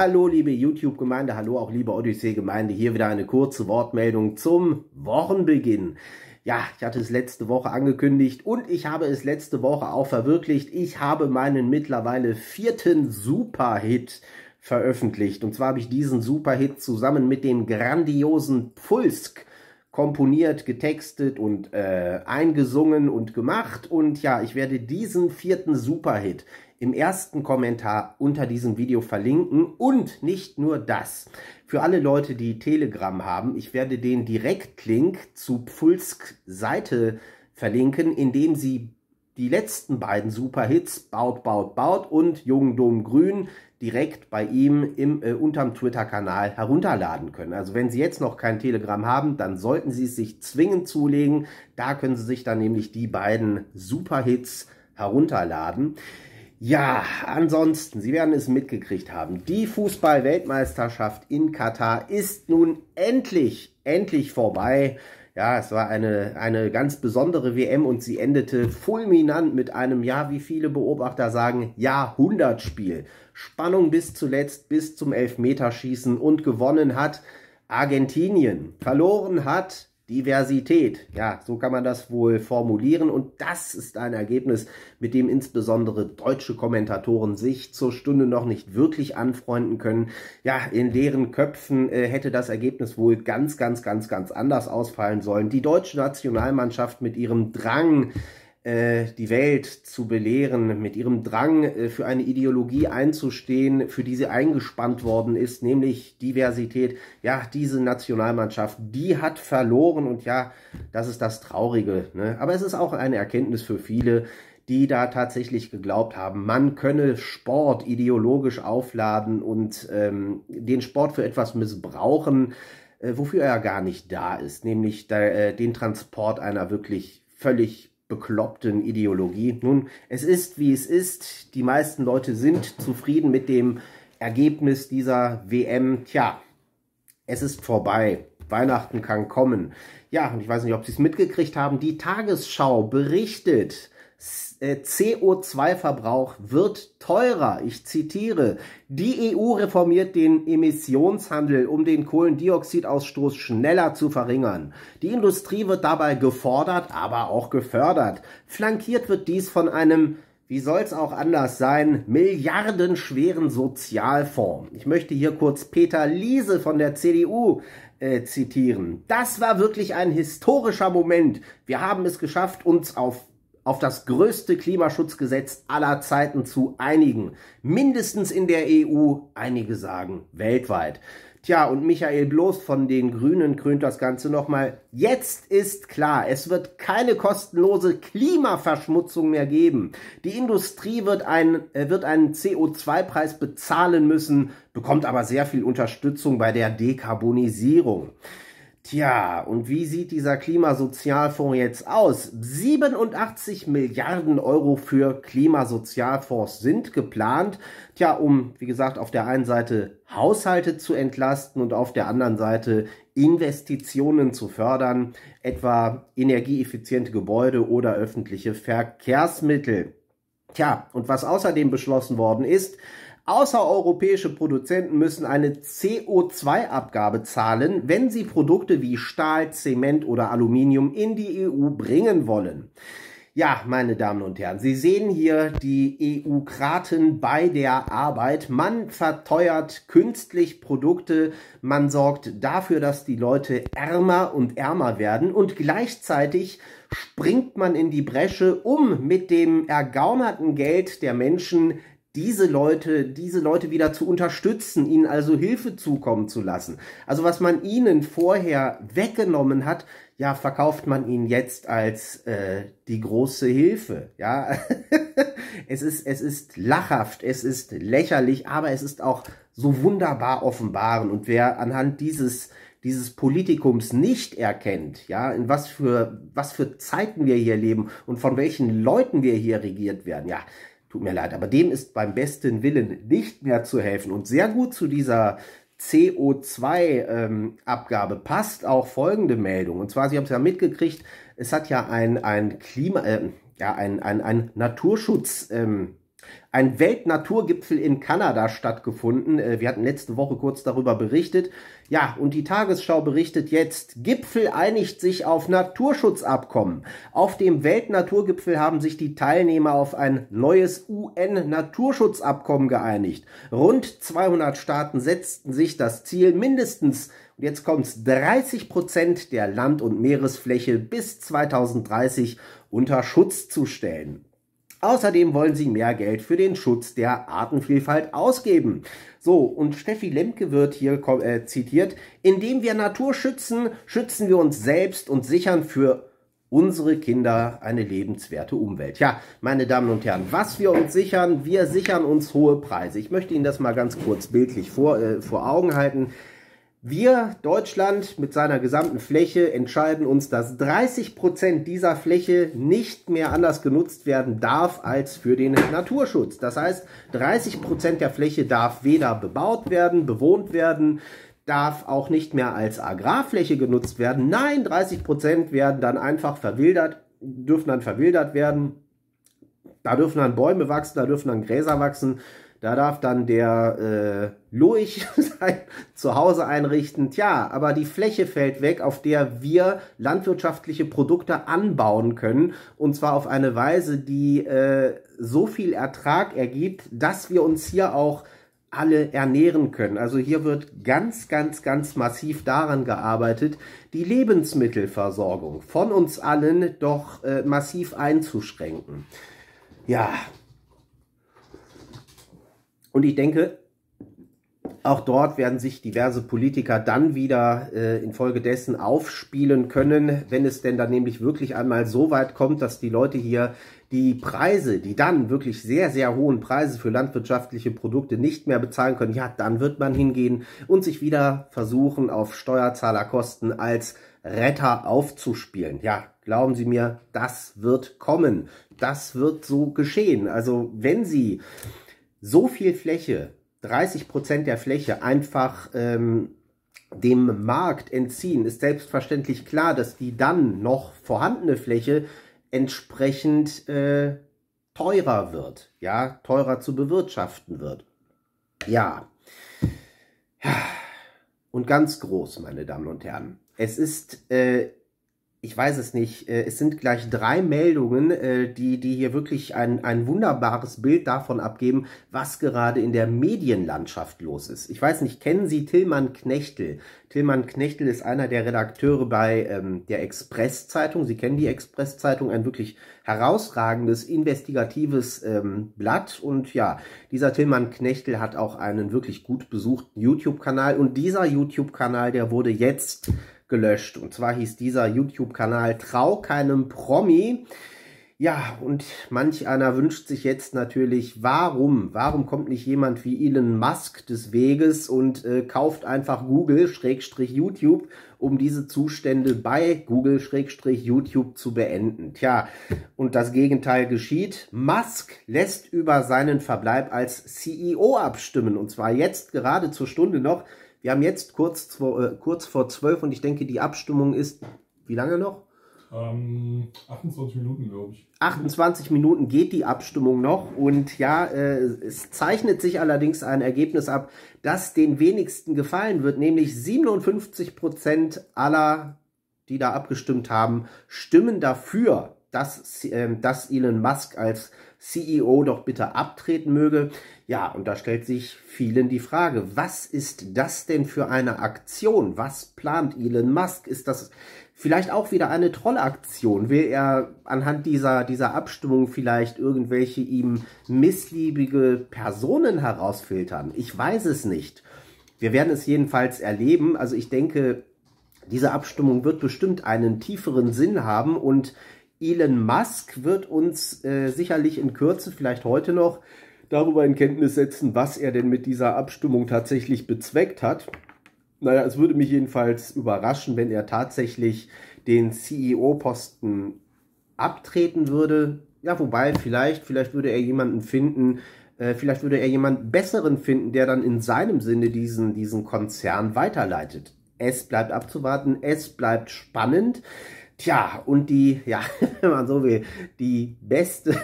Hallo liebe YouTube-Gemeinde, hallo auch liebe Odyssee-Gemeinde. Hier wieder eine kurze Wortmeldung zum Wochenbeginn. Ja, ich hatte es letzte Woche angekündigt und ich habe es letzte Woche auch verwirklicht. Ich habe meinen mittlerweile vierten Superhit veröffentlicht. Und zwar habe ich diesen Superhit zusammen mit dem grandiosen Pulsk komponiert, getextet und äh, eingesungen und gemacht. Und ja, ich werde diesen vierten Superhit im ersten Kommentar unter diesem Video verlinken. Und nicht nur das. Für alle Leute, die Telegram haben, ich werde den Direktlink zu Pfulsk Seite verlinken, indem sie die letzten beiden Superhits Baut, Baut, Baut und Jung, Dumm, Grün direkt bei ihm im, äh, unterm Twitter-Kanal herunterladen können. Also wenn Sie jetzt noch kein Telegram haben, dann sollten Sie es sich zwingend zulegen. Da können Sie sich dann nämlich die beiden Superhits herunterladen. Ja, ansonsten, Sie werden es mitgekriegt haben. Die Fußball-Weltmeisterschaft in Katar ist nun endlich, endlich vorbei. Ja, es war eine, eine ganz besondere WM und sie endete fulminant mit einem, ja, wie viele Beobachter sagen, Jahrhundertspiel. Spannung bis zuletzt, bis zum Elfmeterschießen und gewonnen hat Argentinien. Verloren hat Diversität. Ja, so kann man das wohl formulieren. Und das ist ein Ergebnis, mit dem insbesondere deutsche Kommentatoren sich zur Stunde noch nicht wirklich anfreunden können. Ja, in deren Köpfen äh, hätte das Ergebnis wohl ganz, ganz, ganz, ganz anders ausfallen sollen. Die deutsche Nationalmannschaft mit ihrem Drang, äh, die Welt zu belehren, mit ihrem Drang äh, für eine Ideologie einzustehen, für die sie eingespannt worden ist, nämlich Diversität. Ja, diese Nationalmannschaft, die hat verloren und ja, das ist das Traurige. Ne? Aber es ist auch eine Erkenntnis für viele, die da tatsächlich geglaubt haben, man könne Sport ideologisch aufladen und ähm, den Sport für etwas missbrauchen, äh, wofür er gar nicht da ist, nämlich der, äh, den Transport einer wirklich völlig bekloppten Ideologie. Nun, es ist, wie es ist. Die meisten Leute sind zufrieden mit dem Ergebnis dieser WM. Tja, es ist vorbei. Weihnachten kann kommen. Ja, und ich weiß nicht, ob Sie es mitgekriegt haben. Die Tagesschau berichtet, äh, CO2-Verbrauch wird teurer. Ich zitiere, die EU reformiert den Emissionshandel, um den Kohlendioxidausstoß schneller zu verringern. Die Industrie wird dabei gefordert, aber auch gefördert. Flankiert wird dies von einem wie soll's auch anders sein, milliardenschweren Sozialfonds. Ich möchte hier kurz Peter Liese von der CDU äh, zitieren. Das war wirklich ein historischer Moment. Wir haben es geschafft, uns auf auf das größte Klimaschutzgesetz aller Zeiten zu einigen. Mindestens in der EU, einige sagen weltweit. Tja, und Michael Bloß von den Grünen krönt das Ganze nochmal. Jetzt ist klar, es wird keine kostenlose Klimaverschmutzung mehr geben. Die Industrie wird, ein, äh, wird einen CO2-Preis bezahlen müssen, bekommt aber sehr viel Unterstützung bei der Dekarbonisierung. Tja, und wie sieht dieser Klimasozialfonds jetzt aus? 87 Milliarden Euro für Klimasozialfonds sind geplant. Tja, um, wie gesagt, auf der einen Seite Haushalte zu entlasten und auf der anderen Seite Investitionen zu fördern, etwa energieeffiziente Gebäude oder öffentliche Verkehrsmittel. Tja, und was außerdem beschlossen worden ist, Außereuropäische Produzenten müssen eine CO2-Abgabe zahlen, wenn sie Produkte wie Stahl, Zement oder Aluminium in die EU bringen wollen. Ja, meine Damen und Herren, Sie sehen hier die EU-Kraten bei der Arbeit. Man verteuert künstlich Produkte, man sorgt dafür, dass die Leute ärmer und ärmer werden und gleichzeitig springt man in die Bresche, um mit dem ergaunerten Geld der Menschen diese Leute, diese Leute wieder zu unterstützen, ihnen also Hilfe zukommen zu lassen. Also was man ihnen vorher weggenommen hat, ja, verkauft man ihnen jetzt als äh, die große Hilfe. Ja, es ist, es ist lachhaft, es ist lächerlich, aber es ist auch so wunderbar offenbaren. Und wer anhand dieses dieses Politikums nicht erkennt, ja, in was für, was für Zeiten wir hier leben und von welchen Leuten wir hier regiert werden, ja, Tut mir leid, aber dem ist beim besten Willen nicht mehr zu helfen. Und sehr gut zu dieser CO2-Abgabe ähm, passt auch folgende Meldung. Und zwar, Sie haben es ja mitgekriegt, es hat ja ein, ein Klima, äh, ja, ein, ein, ein Naturschutz. Ähm, ein Weltnaturgipfel in Kanada stattgefunden. Äh, wir hatten letzte Woche kurz darüber berichtet. Ja, und die Tagesschau berichtet jetzt, Gipfel einigt sich auf Naturschutzabkommen. Auf dem Weltnaturgipfel haben sich die Teilnehmer auf ein neues UN-Naturschutzabkommen geeinigt. Rund 200 Staaten setzten sich das Ziel, mindestens und jetzt kommt's, 30 Prozent der Land- und Meeresfläche bis 2030 unter Schutz zu stellen. Außerdem wollen sie mehr Geld für den Schutz der Artenvielfalt ausgeben. So, und Steffi Lemke wird hier äh, zitiert, indem wir Natur schützen, schützen wir uns selbst und sichern für unsere Kinder eine lebenswerte Umwelt. Ja, meine Damen und Herren, was wir uns sichern, wir sichern uns hohe Preise. Ich möchte Ihnen das mal ganz kurz bildlich vor, äh, vor Augen halten. Wir, Deutschland, mit seiner gesamten Fläche entscheiden uns, dass 30 Prozent dieser Fläche nicht mehr anders genutzt werden darf als für den Naturschutz. Das heißt, 30 Prozent der Fläche darf weder bebaut werden, bewohnt werden, darf auch nicht mehr als Agrarfläche genutzt werden. Nein, 30 Prozent werden dann einfach verwildert, dürfen dann verwildert werden. Da dürfen dann Bäume wachsen, da dürfen dann Gräser wachsen. Da darf dann der äh, Loich sein Zuhause einrichten. Tja, aber die Fläche fällt weg, auf der wir landwirtschaftliche Produkte anbauen können. Und zwar auf eine Weise, die äh, so viel Ertrag ergibt, dass wir uns hier auch alle ernähren können. Also hier wird ganz, ganz, ganz massiv daran gearbeitet, die Lebensmittelversorgung von uns allen doch äh, massiv einzuschränken. Ja, und ich denke, auch dort werden sich diverse Politiker dann wieder äh, infolgedessen aufspielen können, wenn es denn dann nämlich wirklich einmal so weit kommt, dass die Leute hier die Preise, die dann wirklich sehr, sehr hohen Preise für landwirtschaftliche Produkte nicht mehr bezahlen können, ja, dann wird man hingehen und sich wieder versuchen, auf Steuerzahlerkosten als Retter aufzuspielen. Ja, glauben Sie mir, das wird kommen. Das wird so geschehen. Also wenn Sie so viel Fläche, 30 Prozent der Fläche einfach ähm, dem Markt entziehen, ist selbstverständlich klar, dass die dann noch vorhandene Fläche entsprechend äh, teurer wird, ja, teurer zu bewirtschaften wird. Ja. Und ganz groß, meine Damen und Herren. Es ist äh, ich weiß es nicht, äh, es sind gleich drei Meldungen, äh, die, die hier wirklich ein, ein wunderbares Bild davon abgeben, was gerade in der Medienlandschaft los ist. Ich weiß nicht, kennen Sie Tillmann Knechtel? Tillmann Knechtel ist einer der Redakteure bei ähm, der Express-Zeitung. Sie kennen die Express-Zeitung, ein wirklich herausragendes, investigatives ähm, Blatt. Und ja, dieser Tillmann Knechtel hat auch einen wirklich gut besuchten YouTube-Kanal. Und dieser YouTube-Kanal, der wurde jetzt gelöscht. Und zwar hieß dieser YouTube-Kanal Trau keinem Promi. Ja, und manch einer wünscht sich jetzt natürlich, warum? Warum kommt nicht jemand wie Elon Musk des Weges und äh, kauft einfach Google YouTube, um diese Zustände bei Google YouTube zu beenden? Tja, und das Gegenteil geschieht. Musk lässt über seinen Verbleib als CEO abstimmen. Und zwar jetzt gerade zur Stunde noch wir haben jetzt kurz, äh, kurz vor zwölf und ich denke, die Abstimmung ist wie lange noch? Ähm, 28 Minuten, glaube ich. 28 Minuten geht die Abstimmung noch und ja, äh, es zeichnet sich allerdings ein Ergebnis ab, das den wenigsten gefallen wird, nämlich 57 Prozent aller, die da abgestimmt haben, stimmen dafür, dass, äh, dass Elon Musk als CEO doch bitte abtreten möge. Ja, und da stellt sich vielen die Frage, was ist das denn für eine Aktion? Was plant Elon Musk? Ist das vielleicht auch wieder eine Trollaktion? Will er anhand dieser, dieser Abstimmung vielleicht irgendwelche ihm missliebige Personen herausfiltern? Ich weiß es nicht. Wir werden es jedenfalls erleben. Also ich denke, diese Abstimmung wird bestimmt einen tieferen Sinn haben und Elon Musk wird uns äh, sicherlich in Kürze, vielleicht heute noch, darüber in Kenntnis setzen, was er denn mit dieser Abstimmung tatsächlich bezweckt hat. Naja, es würde mich jedenfalls überraschen, wenn er tatsächlich den CEO-Posten abtreten würde. Ja, wobei vielleicht, vielleicht würde er jemanden finden, äh, vielleicht würde er jemanden besseren finden, der dann in seinem Sinne diesen, diesen Konzern weiterleitet. Es bleibt abzuwarten, es bleibt spannend. Tja, und die, ja, wenn man so will, die beste,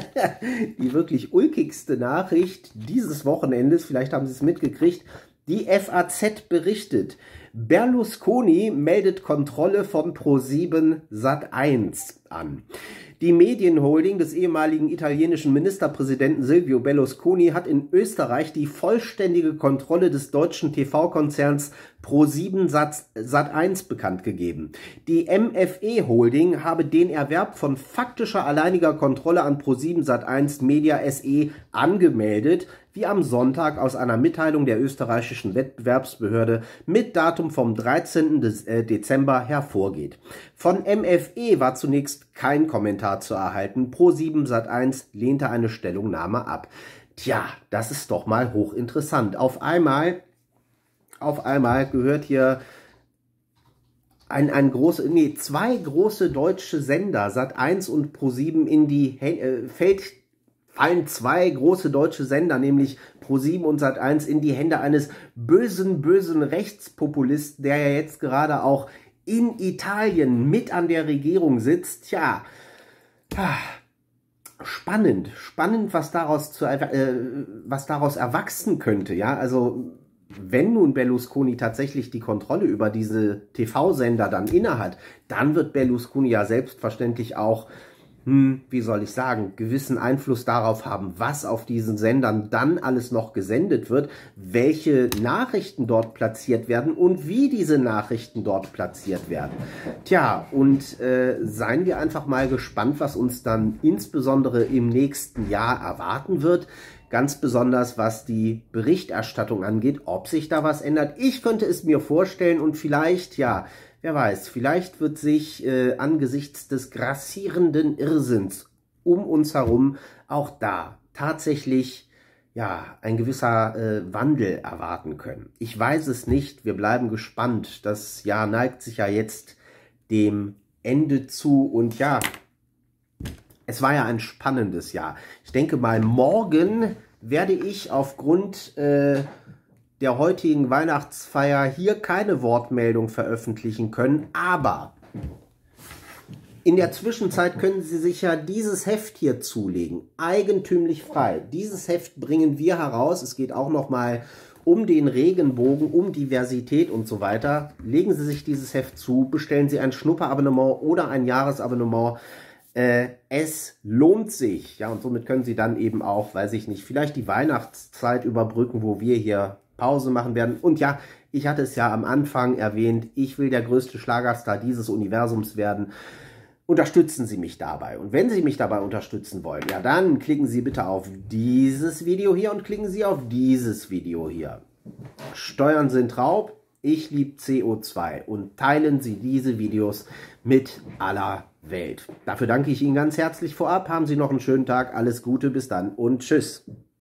die wirklich ulkigste Nachricht dieses Wochenendes, vielleicht haben Sie es mitgekriegt, die FAZ berichtet, Berlusconi meldet Kontrolle von Pro7 Sat1 an. Die Medienholding des ehemaligen italienischen Ministerpräsidenten Silvio Berlusconi hat in Österreich die vollständige Kontrolle des deutschen TV-Konzerns Pro7 Sat1 bekannt gegeben. Die MFE Holding habe den Erwerb von faktischer alleiniger Kontrolle an Pro7 Sat1 Media SE angemeldet, wie am Sonntag aus einer Mitteilung der österreichischen Wettbewerbsbehörde mit Datum vom 13. Äh, Dezember hervorgeht. Von MFE war zunächst kein Kommentar zu erhalten. Pro7 Sat1 lehnte eine Stellungnahme ab. Tja, das ist doch mal hochinteressant. Auf einmal, auf einmal gehört hier ein, ein große, nee, zwei große deutsche Sender, Sat1 und Pro7 in die äh, Feld fallen zwei große deutsche Sender, nämlich Pro7 und Sat1, in die Hände eines bösen, bösen Rechtspopulisten, der ja jetzt gerade auch in Italien mit an der Regierung sitzt. Tja, spannend, spannend, was daraus, zu, äh, was daraus erwachsen könnte. Ja, also wenn nun Berlusconi tatsächlich die Kontrolle über diese TV-Sender dann innehat, dann wird Berlusconi ja selbstverständlich auch hm, wie soll ich sagen, gewissen Einfluss darauf haben, was auf diesen Sendern dann alles noch gesendet wird, welche Nachrichten dort platziert werden und wie diese Nachrichten dort platziert werden. Tja, und äh, seien wir einfach mal gespannt, was uns dann insbesondere im nächsten Jahr erwarten wird ganz besonders was die Berichterstattung angeht, ob sich da was ändert. Ich könnte es mir vorstellen und vielleicht, ja, Wer weiß, vielleicht wird sich äh, angesichts des grassierenden Irrsinns um uns herum auch da tatsächlich ja, ein gewisser äh, Wandel erwarten können. Ich weiß es nicht, wir bleiben gespannt. Das Jahr neigt sich ja jetzt dem Ende zu und ja, es war ja ein spannendes Jahr. Ich denke mal, morgen werde ich aufgrund äh, der heutigen Weihnachtsfeier hier keine Wortmeldung veröffentlichen können, aber in der Zwischenzeit können Sie sich ja dieses Heft hier zulegen, eigentümlich frei. Dieses Heft bringen wir heraus. Es geht auch noch mal um den Regenbogen, um Diversität und so weiter. Legen Sie sich dieses Heft zu, bestellen Sie ein Schnupperabonnement oder ein Jahresabonnement. Äh, es lohnt sich. Ja, und somit können Sie dann eben auch, weiß ich nicht, vielleicht die Weihnachtszeit überbrücken, wo wir hier Pause machen werden. Und ja, ich hatte es ja am Anfang erwähnt, ich will der größte Schlagerstar dieses Universums werden. Unterstützen Sie mich dabei. Und wenn Sie mich dabei unterstützen wollen, ja, dann klicken Sie bitte auf dieses Video hier und klicken Sie auf dieses Video hier. Steuern sind Raub, ich liebe CO2 und teilen Sie diese Videos mit aller Welt. Dafür danke ich Ihnen ganz herzlich vorab. Haben Sie noch einen schönen Tag, alles Gute, bis dann und tschüss.